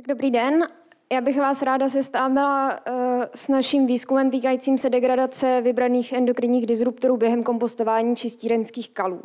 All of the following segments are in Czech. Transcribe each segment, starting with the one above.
Tak dobrý den. Já bych vás ráda seznámila eh, s naším výzkumem týkajícím se degradace vybraných endokrinních disruptorů během kompostování čistírenských kalů.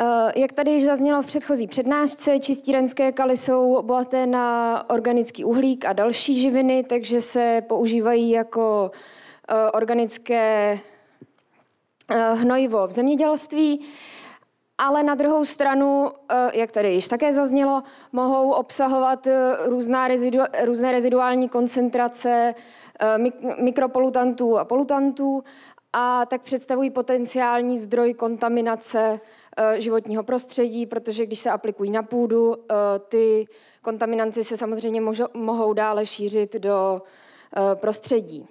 Eh, jak tady již zaznělo v předchozí přednášce, čistírenské kaly jsou bohaté na organický uhlík a další živiny, takže se používají jako eh, organické hnojivo v zemědělství. Ale na druhou stranu, eh, jak tady již také zaznělo, mohou obsahovat eh, různá rezidu, různé reziduální koncentrace eh, mikropolutantů a polutantů a tak představují potenciální zdroj kontaminace životního prostředí, protože když se aplikují na půdu, ty kontaminanty se samozřejmě mohou dále šířit do prostředí.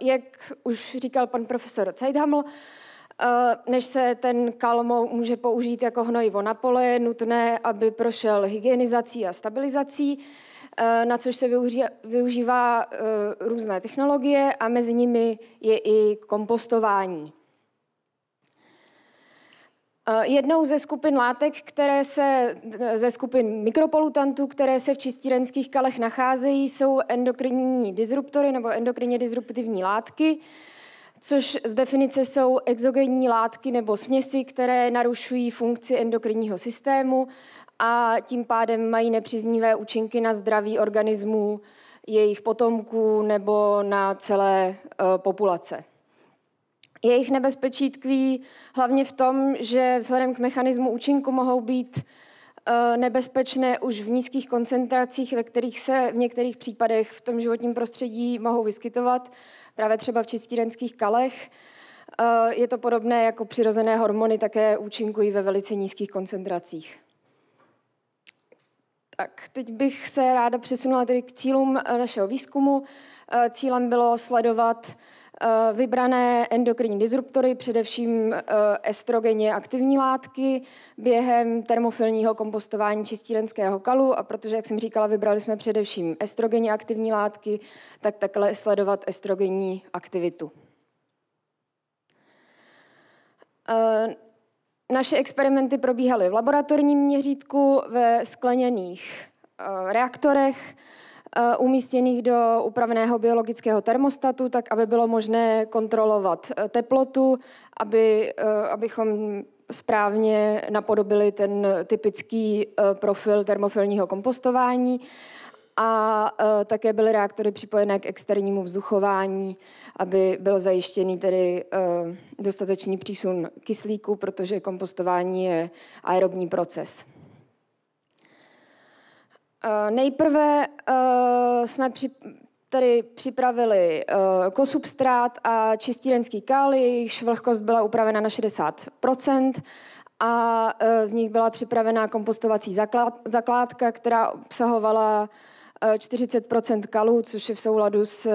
Jak už říkal pan profesor Zeithaml, Eh, než se ten kalmo může použít jako hnojivo na pole, je nutné, aby prošel hygienizací a stabilizací, eh, na což se využívá eh, různé technologie a mezi nimi je i kompostování. Jednou ze skupin látek, které se, ze skupin mikropolutantů, které se v čistírenských kalech nacházejí, jsou endokrinní disruptory nebo endokrinně disruptivní látky, což z definice jsou exogenní látky nebo směsi, které narušují funkci endokrinního systému a tím pádem mají nepříznivé účinky na zdraví organismů, jejich potomků nebo na celé eh, populace. Jejich nebezpečí tkví hlavně v tom, že vzhledem k mechanismu účinku mohou být eh, nebezpečné už v nízkých koncentracích, ve kterých se v některých případech v tom životním prostředí mohou vyskytovat právě třeba v čistírenských kalech. Eh, je to podobné jako přirozené hormony, také účinkují ve velice nízkých koncentracích. Tak, teď bych se ráda přesunula tedy k cílům eh, našeho výzkumu. Eh, cílem bylo sledovat Eh, vybrané endokrinní disruptory, především eh, estrogenně aktivní látky, během termofilního kompostování čistírenského kalu. A protože, jak jsem říkala, vybrali jsme především estrogenně aktivní látky, tak takhle sledovat estrogenní aktivitu. Eh, naše experimenty probíhaly v laboratorním měřítku, ve skleněných reaktorech. Eh, umístěných do upraveného biologického termostatu, tak aby bylo možné kontrolovat eh, teplotu, aby, eh, abychom správně napodobili ten typický profil termofilního kompostování a také byly reaktory připojené k externímu vzduchování, aby byl zajištěný tedy dostatečný přísun kyslíku, protože kompostování je aerobní proces. Eh, nejprve eh, jsme při, tady připravili eh, kosubstrát a čistírenský kál, jejichž vlhkost byla upravena na 60 a z nich byla připravená kompostovací zakládka, která obsahovala 40 kalů, což je v souladu s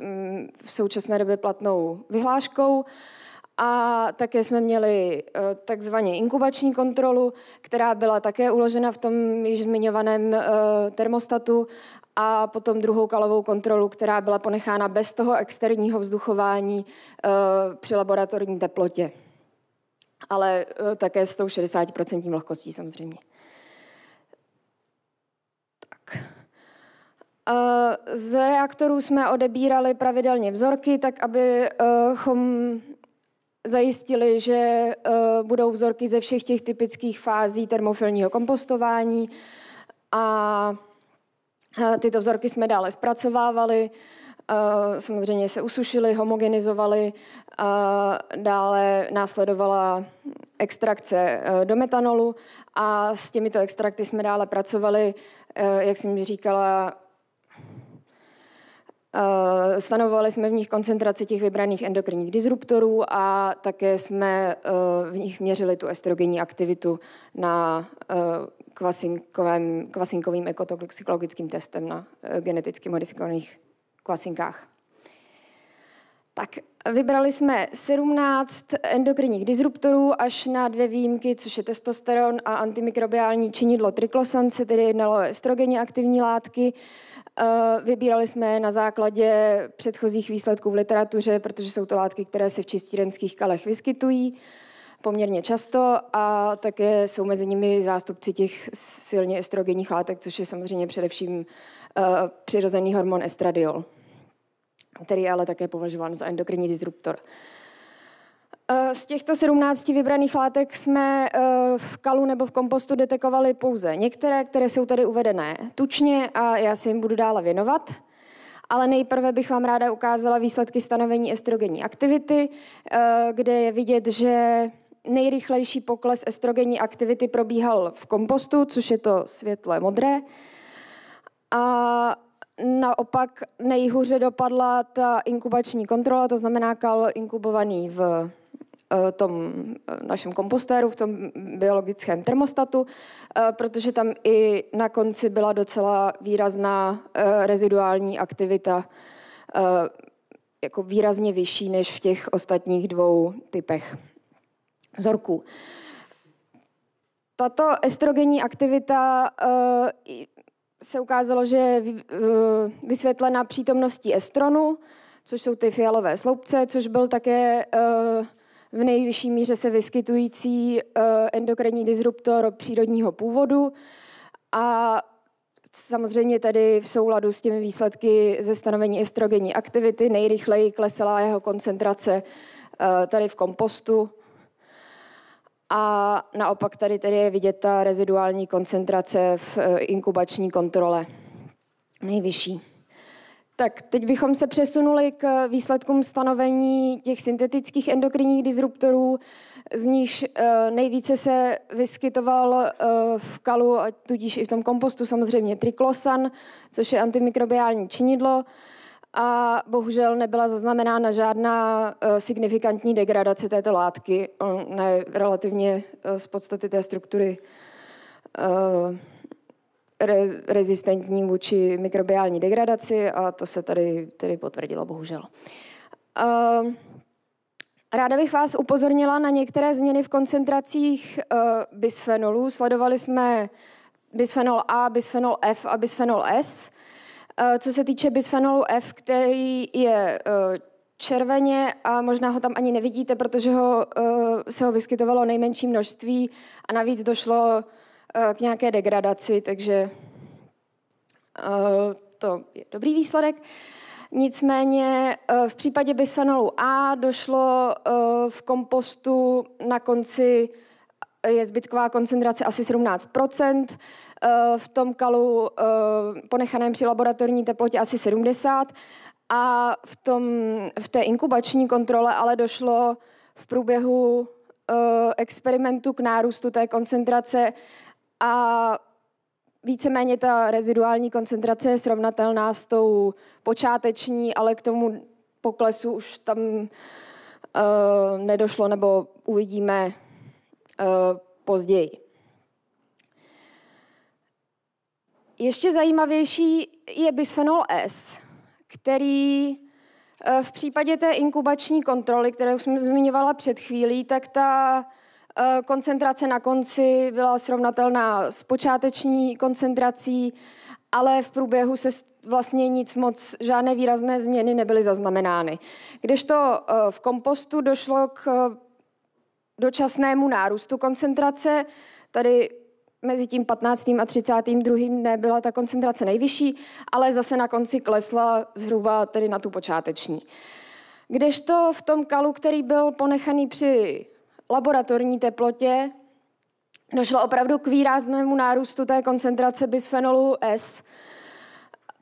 mm, v současné době platnou vyhláškou a také jsme měli eh, takzvaně inkubační kontrolu, která byla také uložena v tom již zmiňovaném eh, termostatu a potom druhou kalovou kontrolu, která byla ponechána bez toho externího vzduchování eh, při laboratorní teplotě. Ale také s tou 60% lehkostí samozřejmě. Tak. Z reaktorů jsme odebírali pravidelně vzorky, tak abychom zajistili, že eh, budou vzorky ze všech těch typických fází termofilního kompostování a tyto vzorky jsme dále zpracovávali, eh, samozřejmě se usušili, homogenizovali, eh, dále následovala extrakce do metanolu a s těmito extrakty jsme dále pracovali, jak jsem říkala, Eh, stanovovali jsme v nich koncentraci těch vybraných endokrinních disruptorů a také jsme eh, v nich měřili tu estrogenní aktivitu na eh, kvasinkovém, kvasinkovým ekotoxikologickým testem na geneticky modifikovaných kvasinkách. Tak Vybrali jsme 17 endokrinních disruptorů až na dvě výjimky, což je testosteron a antimikrobiální činidlo triklosan, se tedy jednalo o estrogenně aktivní látky. Eh, vybírali jsme na základě předchozích výsledků v literatuře, protože jsou to látky, které se v čistírenských kalech vyskytují poměrně často a také jsou mezi nimi zástupci těch silně estrogenních látek, což je samozřejmě především eh, přirozený hormon estradiol který je ale také považován za endokrinní disruptor. Eh, z těchto 17 vybraných látek jsme eh, v kalu nebo v kompostu detekovali pouze některé, které jsou tady uvedené tučně a já si jim budu dále věnovat. Ale nejprve bych vám ráda ukázala výsledky stanovení estrogenní aktivity, eh, kde je vidět, že nejrychlejší pokles estrogenní aktivity probíhal v kompostu, což je to světle modré. A naopak nejhůře dopadla ta inkubační kontrola, to znamená kal inkubovaný v eh, tom eh, našem kompostéru, v tom biologickém termostatu, eh, protože tam i na konci byla docela výrazná reziduální aktivita, jako výrazně vyšší než v těch ostatních dvou typech vzorků. Tato estrogenní aktivita se ukázalo, že je eh, vysvětlena přítomností estronu, což jsou ty fialové sloupce, což byl také eh, v nejvyšší míře se vyskytující eh, endokrinní disruptor přírodního původu a samozřejmě tedy v souladu s těmi výsledky ze stanovení estrogenní aktivity nejrychleji klesala jeho koncentrace tady v kompostu a naopak tady tedy je vidět ta reziduální koncentrace v eh, inkubační kontrole nejvyšší. Tak teď bychom se přesunuli k výsledkům stanovení těch syntetických endokrinních disruptorů, z níž eh, nejvíce se vyskytoval eh, v kalu, a tudíž i v tom kompostu samozřejmě triklosan, což je antimikrobiální činidlo a bohužel nebyla zaznamenána žádná eh, signifikantní degradace této látky. Ona je relativně eh, z podstaty té struktury eh, re, rezistentní vůči mikrobiální degradaci a to se tady, tady potvrdilo bohužel. Ráda bych vás upozornila na některé změny v koncentracích bisfenolů. Sledovali jsme bisfenol A, bisfenol F a bisfenol S. Eh, co se týče bisfenolu F, který je eh, červeně a možná ho tam ani nevidíte, protože ho, eh, se ho vyskytovalo nejmenší množství a navíc došlo k nějaké degradaci, takže to je dobrý výsledek. Nicméně v případě bisfenolu A došlo v kompostu na konci je zbytková koncentrace asi 17 eh, v tom kalu eh, ponechaném při laboratorní teplotě asi 70 a v, tom, v té inkubační kontrole ale došlo v průběhu eh, experimentu k nárůstu té koncentrace a víceméně ta reziduální koncentrace je srovnatelná s tou počáteční, ale k tomu poklesu už tam nedošlo, nebo uvidíme, Eh, později. Ještě zajímavější je bisfenol S, který eh, v případě té inkubační kontroly, kterou jsem zmiňovala před chvílí, tak ta eh, koncentrace na konci byla srovnatelná s počáteční koncentrací, ale v průběhu se vlastně nic moc, žádné výrazné změny nebyly zaznamenány. Kdežto v kompostu došlo k dočasnému nárůstu koncentrace. Tady mezi tím 15. a 32. dne byla ta koncentrace nejvyšší, ale zase na konci klesla zhruba tedy na tu počáteční. Kdežto v tom kalu, který byl ponechaný při laboratorní teplotě, došlo opravdu k výraznému nárůstu té koncentrace bisfenolu S.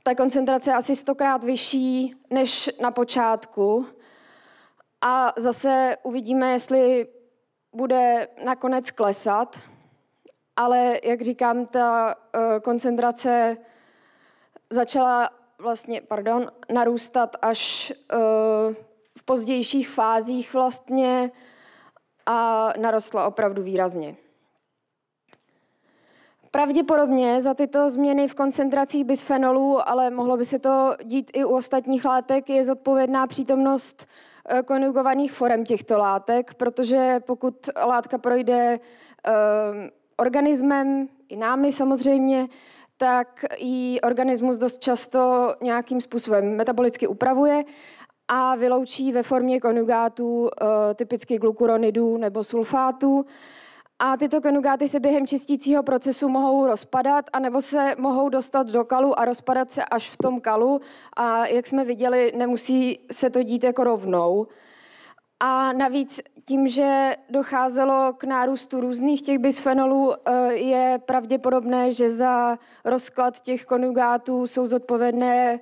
Ta koncentrace je asi stokrát vyšší než na počátku. A zase uvidíme, jestli bude nakonec klesat, ale jak říkám, ta eh, koncentrace začala vlastně, pardon, narůstat až eh, v pozdějších fázích vlastně a narostla opravdu výrazně. Pravděpodobně za tyto změny v koncentracích bisfenolů, ale mohlo by se to dít i u ostatních látek, je zodpovědná přítomnost Eh, konjugovaných forem těchto látek, protože pokud látka projde ehm, organismem i námi samozřejmě, tak ji organismus dost často nějakým způsobem metabolicky upravuje a vyloučí ve formě konjugátů eh, typicky glukuronidů nebo sulfátů a tyto konugáty se během čistícího procesu mohou rozpadat, anebo se mohou dostat do kalu a rozpadat se až v tom kalu. A jak jsme viděli, nemusí se to dít jako rovnou. A navíc tím, že docházelo k nárůstu různých těch bisfenolů, eh, je pravděpodobné, že za rozklad těch konugátů jsou zodpovědné,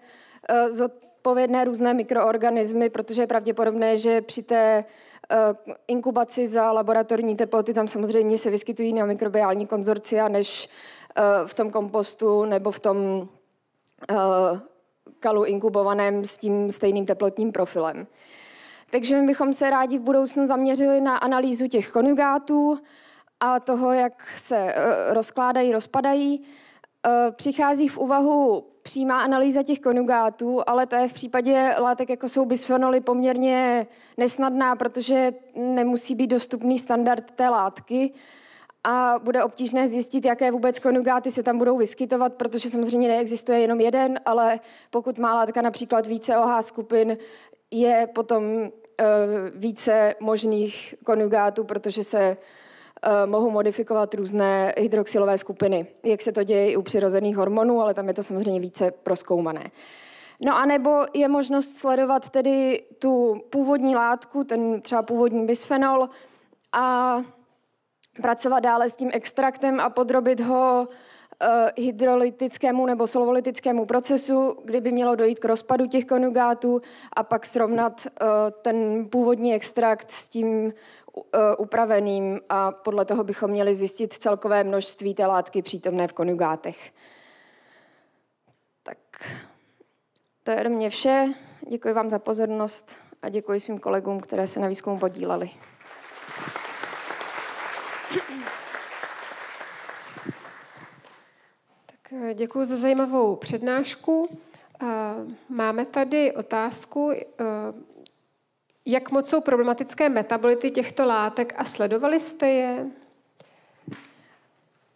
eh, zodpovědné různé mikroorganismy, protože je pravděpodobné, že při té Eh, inkubaci za laboratorní teploty, tam samozřejmě se vyskytují na mikrobiální konzorcia než eh, v tom kompostu nebo v tom eh, kalu inkubovaném s tím stejným teplotním profilem. Takže my bychom se rádi v budoucnu zaměřili na analýzu těch konjugátů a toho, jak se rozkládají, rozpadají Eh, přichází v úvahu přímá analýza těch konjugátů, ale ta je v případě látek, jako jsou bisfenoly, poměrně nesnadná, protože nemusí být dostupný standard té látky a bude obtížné zjistit, jaké vůbec konjugáty se tam budou vyskytovat, protože samozřejmě neexistuje jenom jeden, ale pokud má látka například více OH skupin, je potom eh, více možných konjugátů, protože se Eh, mohou modifikovat různé hydroxylové skupiny. Jak se to děje i u přirozených hormonů, ale tam je to samozřejmě více proskoumané. No a nebo je možnost sledovat tedy tu původní látku, ten třeba původní bisfenol a pracovat dále s tím extraktem a podrobit ho eh, hydrolytickému nebo solvolytickému procesu, kdyby mělo dojít k rozpadu těch konjugátů a pak srovnat eh, ten původní extrakt s tím Eh, upraveným a podle toho bychom měli zjistit celkové množství té látky přítomné v konjugátech. Tak to je ode mě vše. Děkuji vám za pozornost a děkuji svým kolegům, které se na výzkumu podíleli. Tak eh, děkuji za zajímavou přednášku. Eh, máme tady otázku jak moc jsou problematické metabolity těchto látek a sledovali jste je?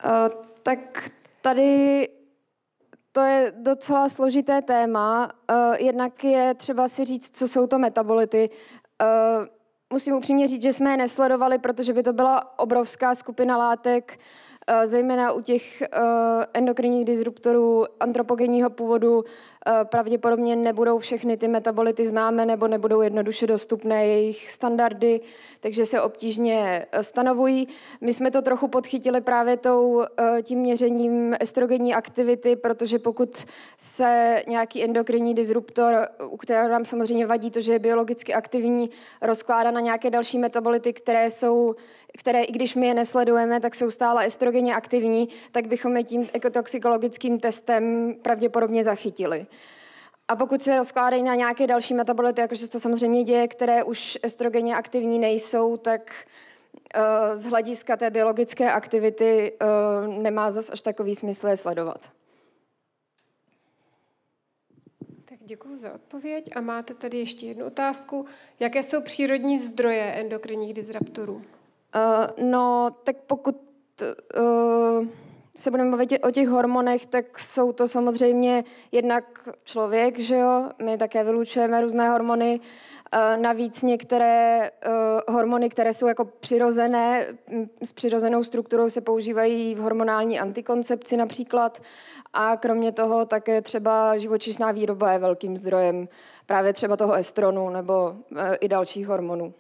Eh, tak tady to je docela složité téma. Eh, jednak je třeba si říct, co jsou to metabolity. Eh, musím upřímně říct, že jsme je nesledovali, protože by to byla obrovská skupina látek, Eh, zejména u těch eh, endokrinních disruptorů antropogenního původu eh, pravděpodobně nebudou všechny ty metabolity známé nebo nebudou jednoduše dostupné jejich standardy, takže se obtížně stanovují. My jsme to trochu podchytili právě tou, tím měřením estrogenní aktivity, protože pokud se nějaký endokrinní disruptor, u kterého nám samozřejmě vadí to, že je biologicky aktivní, rozkládá na nějaké další metabolity, které jsou které i když my je nesledujeme, tak jsou stále estrogeně aktivní, tak bychom je tím ekotoxikologickým jako testem pravděpodobně zachytili. A pokud se rozkládají na nějaké další metabolity, jakože to samozřejmě děje, které už estrogeně aktivní nejsou, tak eh, z hlediska té biologické aktivity eh, nemá zas až takový smysl je sledovat. Tak děkuji za odpověď a máte tady ještě jednu otázku. Jaké jsou přírodní zdroje endokrinních disruptorů? Uh, no, tak pokud uh, se budeme bavit o těch hormonech, tak jsou to samozřejmě jednak člověk, že jo, my také vylučujeme různé hormony, eh, Navíc některé uh, hormony, které jsou jako přirozené, s přirozenou strukturou se používají v hormonální antikoncepci například. A kromě toho také třeba živočišná výroba je velkým zdrojem právě třeba toho estronu nebo uh, i dalších hormonů.